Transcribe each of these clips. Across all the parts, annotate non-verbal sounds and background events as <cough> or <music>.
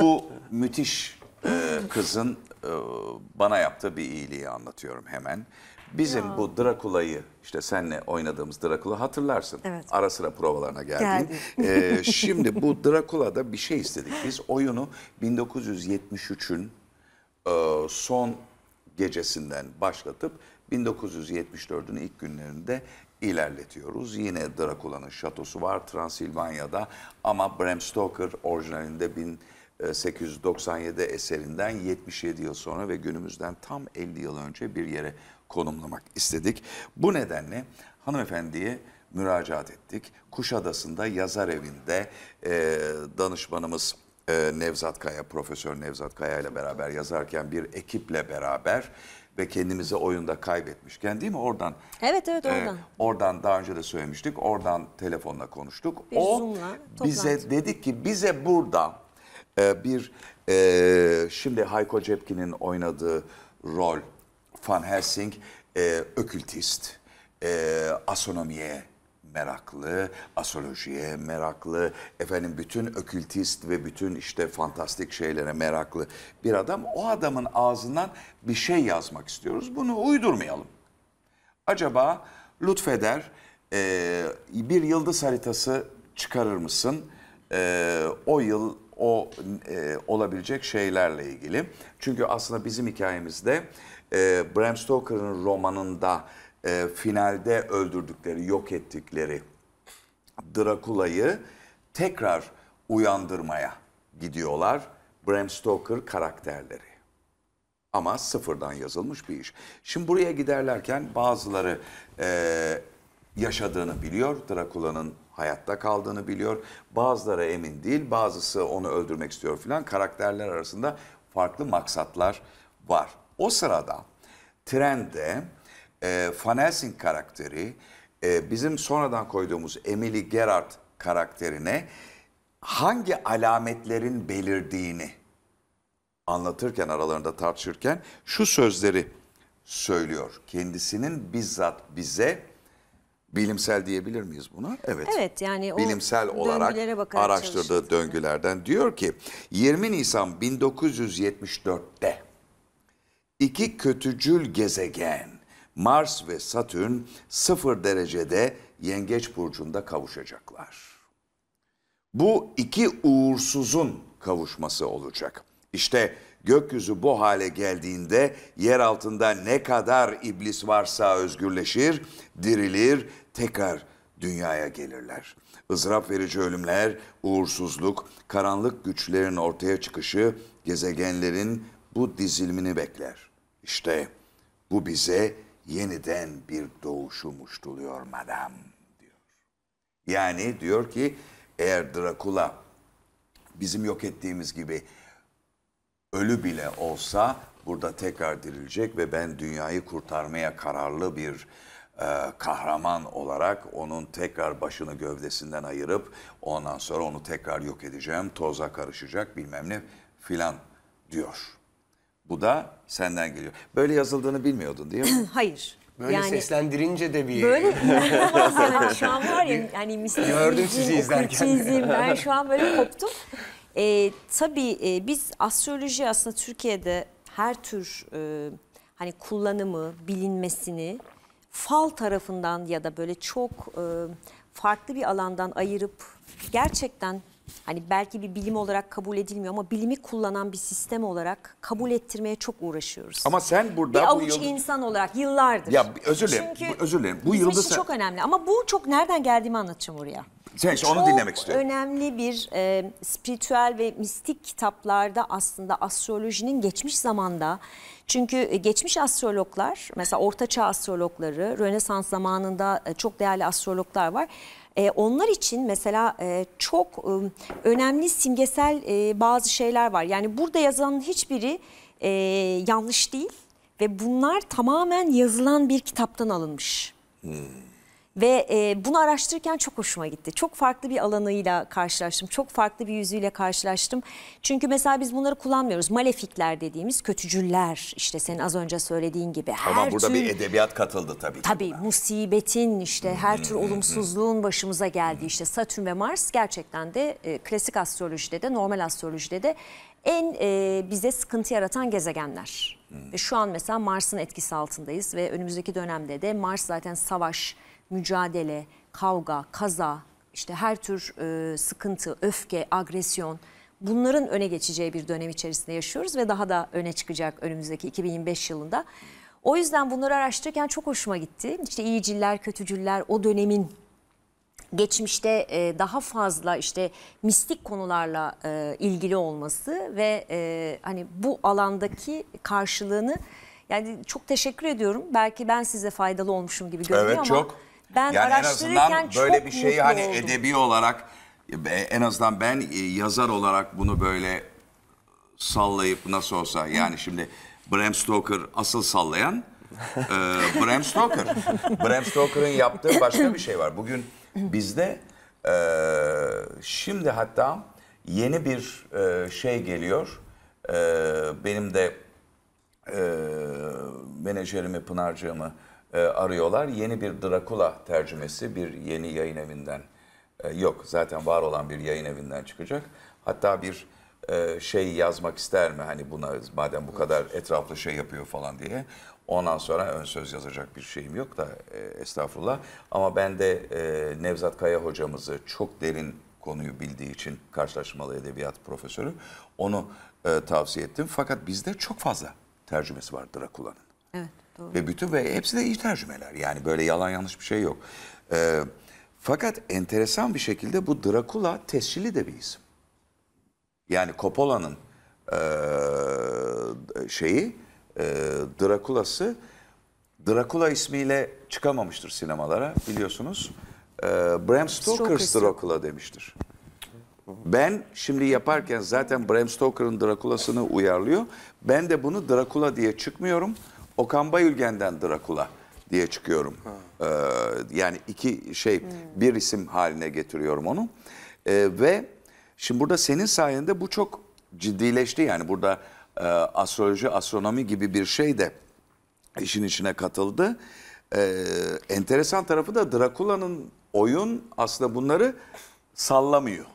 Bu müthiş e, kızın e, bana yaptığı bir iyiliği anlatıyorum hemen. Bizim ya. bu Drakula'yı işte senle oynadığımız Drakula hatırlarsın. Evet. Ara sıra provalarına geldin. Geldi. Ee, şimdi bu Drakula'da bir şey istedik. Biz oyunu 1973'ün e, son gecesinden başlatıp 1974'ün ilk günlerinde ilerletiyoruz. Yine Drakula'nın şatosu var Transilvanya'da ama Bram Stoker orijinalinde 1000 897 e, eserinden 77 yıl sonra ve günümüzden tam 50 yıl önce bir yere konumlamak istedik. Bu nedenle hanımefendiye müracaat ettik. Kuşadası'nda yazar evinde e, danışmanımız e, Nevzat Kaya, Profesör Nevzat Kaya ile beraber yazarken bir ekiple beraber ve kendimizi oyunda kaybetmişken değil mi oradan? Evet evet e, oradan. E, oradan daha önce de söylemiştik. Oradan telefonla konuştuk. Bir o zoomla, bize toplantı. dedik ki bize burada ee, bir e, şimdi Hayko Cepkin'in oynadığı rol Van Helsing e, ökültist, e, astronomiye meraklı, astrolojiye meraklı, efendim bütün ökültist ve bütün işte fantastik şeylere meraklı bir adam. O adamın ağzından bir şey yazmak istiyoruz. Bunu uydurmayalım. Acaba lütfeder e, bir yıldız haritası çıkarır mısın? E, o yıl o e, olabilecek şeylerle ilgili. Çünkü aslında bizim hikayemizde e, Bram Stoker'ın romanında e, finalde öldürdükleri, yok ettikleri Drakula'yı tekrar uyandırmaya gidiyorlar Bram Stoker karakterleri. Ama sıfırdan yazılmış bir iş. Şimdi buraya giderlerken bazıları e, yaşadığını biliyor Drakula'nın hayatta kaldığını biliyor. Bazıları emin değil, bazısı onu öldürmek istiyor filan. Karakterler arasında farklı maksatlar var. O sırada trende e, Van Helsing karakteri e, bizim sonradan koyduğumuz Emily Gerard karakterine hangi alametlerin belirdiğini anlatırken aralarında tartışırken şu sözleri söylüyor. Kendisinin bizzat bize Bilimsel diyebilir miyiz buna? Evet. Evet yani o bilimsel olarak araştırdığı döngülerden yani. diyor ki 20 Nisan 1974'te iki kötücül gezegen Mars ve Satürn sıfır derecede Yengeç burcunda kavuşacaklar. Bu iki uğursuzun kavuşması olacak. İşte gökyüzü bu hale geldiğinde yer altında ne kadar iblis varsa özgürleşir, dirilir, tekrar dünyaya gelirler. Izrap verici ölümler, uğursuzluk, karanlık güçlerin ortaya çıkışı gezegenlerin bu dizilimini bekler. İşte bu bize yeniden bir doğuşu muştuluyor madam diyor. Yani diyor ki eğer Drakula bizim yok ettiğimiz gibi ölü bile olsa burada tekrar dirilecek ve ben dünyayı kurtarmaya kararlı bir e, kahraman olarak onun tekrar başını gövdesinden ayırıp ondan sonra onu tekrar yok edeceğim, toza karışacak bilmem ne filan diyor. Bu da senden geliyor. Böyle yazıldığını bilmiyordun değil mi? <clears throat> Hayır. Böyle yani, seslendirince de bir... Böyle bazen <laughs> <laughs> şu an var ya yani misli Gördüm sizi izlerken. ben şu an böyle koptum. E, tabii e, biz astroloji aslında Türkiye'de her tür e, hani kullanımı, bilinmesini fal tarafından ya da böyle çok e, farklı bir alandan ayırıp gerçekten hani belki bir bilim olarak kabul edilmiyor ama bilimi kullanan bir sistem olarak kabul ettirmeye çok uğraşıyoruz. Ama sen burada bir avuç bu yıl... insan olarak yıllardır. Ya özür dilerim. Çünkü özür dilerim. Bu bizim yılda sen... çok önemli ama bu çok nereden geldiğimi anlatacağım oraya. Sen işte onu dinlemek istiyorum. önemli bir e, spiritüel ve mistik kitaplarda aslında astrolojinin geçmiş zamanda çünkü e, geçmiş astrologlar mesela ortaçağ astrologları, Rönesans zamanında e, çok değerli astrologlar var. E, onlar için mesela çok önemli simgesel bazı şeyler var. Yani burada yazanın hiçbiri yanlış değil ve bunlar tamamen yazılan bir kitaptan alınmış. Hmm. Ve e, bunu araştırırken çok hoşuma gitti. Çok farklı bir alanıyla karşılaştım. Çok farklı bir yüzüyle karşılaştım. Çünkü mesela biz bunları kullanmıyoruz. Malefikler dediğimiz kötücüller işte senin az önce söylediğin gibi. Her Ama burada tür, bir edebiyat katıldı tabii. Tabii buna. musibetin işte her tür olumsuzluğun başımıza geldiği işte Satürn ve Mars gerçekten de e, klasik astrolojide de normal astrolojide de en e, bize sıkıntı yaratan gezegenler. Ve şu an mesela Mars'ın etkisi altındayız ve önümüzdeki dönemde de Mars zaten savaş, mücadele, kavga, kaza, işte her tür e, sıkıntı, öfke, agresyon bunların öne geçeceği bir dönem içerisinde yaşıyoruz ve daha da öne çıkacak önümüzdeki 2025 yılında. O yüzden bunları araştırırken çok hoşuma gitti. İşte iyiciller, kötücüller, o dönemin geçmişte e, daha fazla işte mistik konularla e, ilgili olması ve e, hani bu alandaki karşılığını yani çok teşekkür ediyorum. Belki ben size faydalı olmuşum gibi görünüyor evet, ama çok. Ben yani en azından böyle bir şeyi hani oldum. edebi olarak e, en azından ben e, yazar olarak bunu böyle sallayıp nasıl olsa yani şimdi Bram Stoker asıl sallayan e, Bram Stoker. <laughs> Bram Stoker'ın yaptığı başka bir şey var. Bugün bizde e, şimdi hatta yeni bir e, şey geliyor. E, benim de e, menajerimi Pınarcığımı e, arıyorlar. Yeni bir Drakula tercümesi bir yeni yayın evinden e, yok zaten var olan bir yayın evinden çıkacak. Hatta bir e, şey yazmak ister mi hani buna madem bu kadar etraflı şey yapıyor falan diye. Ondan sonra ön söz yazacak bir şeyim yok da e, estağfurullah. Ama ben de e, Nevzat Kaya hocamızı çok derin konuyu bildiği için karşılaşmalı edebiyat profesörü onu e, tavsiye ettim. Fakat bizde çok fazla tercümesi var Drakula'nın. Evet. Doğru. Ve bütün ve hepsi de iyi tercümeler. Yani böyle yalan yanlış bir şey yok. Ee, fakat enteresan bir şekilde bu Drakula tescilli de bir isim. Yani Coppola'nın e, şeyi e, ee, Drakula'sı Drakula ismiyle çıkamamıştır sinemalara biliyorsunuz. E, Bram Stoker's Drakula demiştir. Ben şimdi yaparken zaten Bram Stoker'ın Drakula'sını uyarlıyor. Ben de bunu Drakula diye çıkmıyorum. Okan Bayülgen'den Drakula diye çıkıyorum. Ee, yani iki şey hmm. bir isim haline getiriyorum onu. Ee, ve şimdi burada senin sayende bu çok ciddileşti. Yani burada e, astroloji, astronomi gibi bir şey de işin içine katıldı. Ee, enteresan tarafı da Drakula'nın oyun aslında bunları sallamıyor.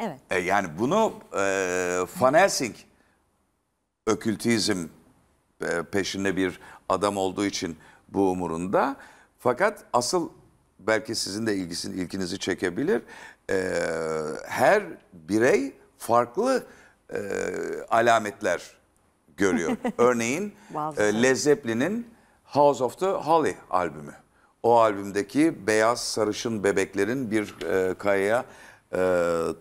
Evet. E, yani bunu e, Van ökültizm e, peşinde bir adam olduğu için bu umurunda. Fakat asıl belki sizin de ilgisini, ilkinizi çekebilir. E, her birey farklı e, alametler görüyor. <laughs> Örneğin e, Led Zeppelin'in House of the Holly albümü. O albümdeki beyaz sarışın bebeklerin bir e, kayaya e,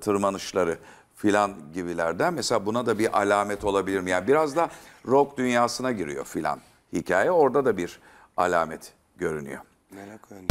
tırmanışları filan gibilerden. Mesela buna da bir alamet olabilir mi? Yani biraz da rock dünyasına giriyor filan hikaye. Orada da bir alamet görünüyor. Merak uyandı.